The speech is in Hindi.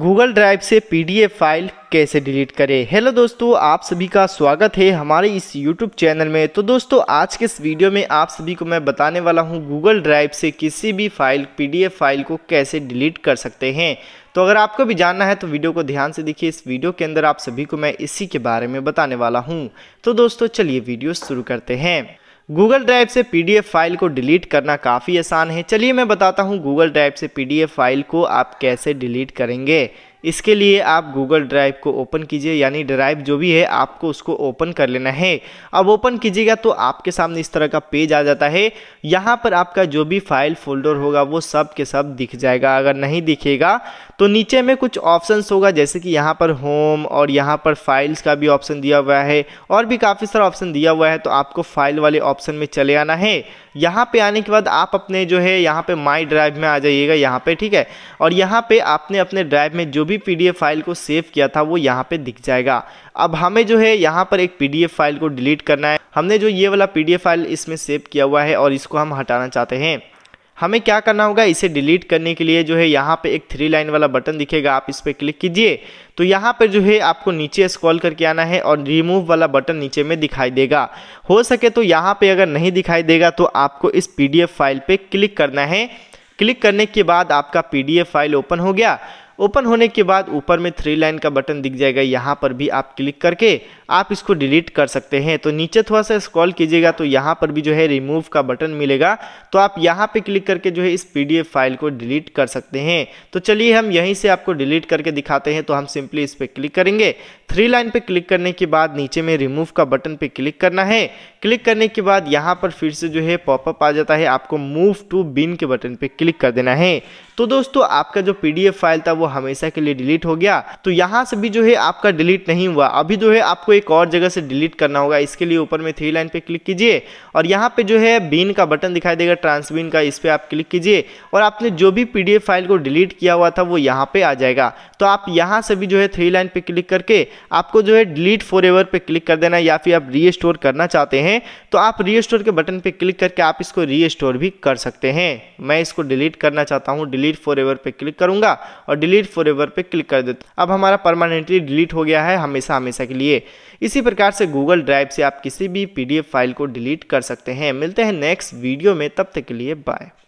गूगल ड्राइव से पीडीएफ फाइल कैसे डिलीट करें हेलो दोस्तों आप सभी का स्वागत है हमारे इस यूट्यूब चैनल में तो दोस्तों आज के इस वीडियो में आप सभी को मैं बताने वाला हूं गूगल ड्राइव से किसी भी फाइल पीडीएफ फाइल को कैसे डिलीट कर सकते हैं तो अगर आपको भी जानना है तो वीडियो को ध्यान से देखिए इस वीडियो के अंदर आप सभी को मैं इसी के बारे में बताने वाला हूँ तो दोस्तों चलिए वीडियो शुरू करते हैं गूगल ड्राइव से पीडीएफ फाइल को डिलीट करना काफ़ी आसान है चलिए मैं बताता हूँ गूगल ड्राइव से पीडीएफ फाइल को आप कैसे डिलीट करेंगे इसके लिए आप गूगल ड्राइव को ओपन कीजिए यानी ड्राइव जो भी है आपको उसको ओपन कर लेना है अब ओपन कीजिएगा तो आपके सामने इस तरह का पेज आ जाता है यहाँ पर आपका जो भी फाइल फोल्डर होगा वो सब के सब दिख जाएगा अगर नहीं दिखेगा तो नीचे में कुछ ऑप्शंस होगा जैसे कि यहाँ पर होम और यहाँ पर फाइल्स का भी ऑप्शन दिया हुआ है और भी काफ़ी सारा ऑप्शन दिया हुआ है तो आपको फाइल वाले ऑप्शन में चले आना है यहाँ पे आने के बाद आप अपने जो है यहाँ पे माई ड्राइव में आ जाइएगा यहाँ पे ठीक है और यहाँ पे आपने अपने ड्राइव में जो भी पीडीएफ फाइल को सेव किया था वो यहाँ पे दिख जाएगा अब हमें जो है यहाँ पर एक पीडीएफ फाइल को डिलीट करना है हमने जो ये वाला पीडीएफ फाइल इसमें सेव किया हुआ है और इसको हम हटाना चाहते हैं हमें क्या करना होगा इसे डिलीट करने के लिए जो है यहाँ पे एक थ्री लाइन वाला बटन दिखेगा आप इस पर क्लिक कीजिए तो यहाँ पर जो है आपको नीचे स्क्रॉल करके आना है और रिमूव वाला बटन नीचे में दिखाई देगा हो सके तो यहाँ पे अगर नहीं दिखाई देगा तो आपको इस पीडीएफ फाइल पे क्लिक करना है क्लिक करने के बाद आपका पीडीएफ फाइल ओपन हो गया ओपन होने के बाद ऊपर में थ्री लाइन का बटन दिख जाएगा यहाँ पर भी आप क्लिक करके आप इसको डिलीट कर सकते हैं तो नीचे थोड़ा सा स्क्रॉल कीजिएगा तो यहाँ पर भी जो है रिमूव का बटन मिलेगा तो आप यहाँ पे क्लिक करके जो है इस पीडीएफ फाइल को डिलीट कर सकते हैं तो चलिए हम यहीं से आपको डिलीट करके दिखाते हैं तो हम सिंपली इस पर क्लिक करेंगे थ्री लाइन पर क्लिक करने के बाद नीचे में रिमूव का बटन पर क्लिक करना है क्लिक करने के बाद यहाँ पर फिर से जो है पॉपअप आ जाता है आपको मूव टू बिन के बटन पर क्लिक कर देना है तो दोस्तों आपका जो पी फाइल था वो हमेशा के लिए डिलीट हो गया तो यहाँ से भी जो है आपका डिलीट नहीं हुआ अभी जो है आपको एक और जगह से डिलीट करना होगा इसके लिए ऊपर में थ्री लाइन पे क्लिक कीजिए और यहाँ पे जो है बीन का बटन दिखाई देगा ट्रांसबीन का इस पर आप क्लिक कीजिए और आपने जो भी पी फाइल को डिलीट किया हुआ था वो यहाँ पर आ जाएगा तो आप यहाँ से भी जो है थ्री लाइन पर क्लिक करके आपको जो है डिलीट फॉर एवर क्लिक कर देना या फिर आप री करना चाहते हैं तो आप री के बटन पर क्लिक करके आप इसको री भी कर सकते हैं मैं इसको डिलीट करना चाहता हूँ डिलीट फॉर एवर पे क्लिक करूँगा और डिलीट डिलीट एवर पे क्लिक कर देते अब हमारा परमानेंटली डिलीट हो गया है हमेशा हमेशा के लिए इसी प्रकार से गूगल ड्राइव से आप किसी भी पीडीएफ फाइल को डिलीट कर सकते हैं मिलते हैं नेक्स्ट वीडियो में तब तक के लिए बाय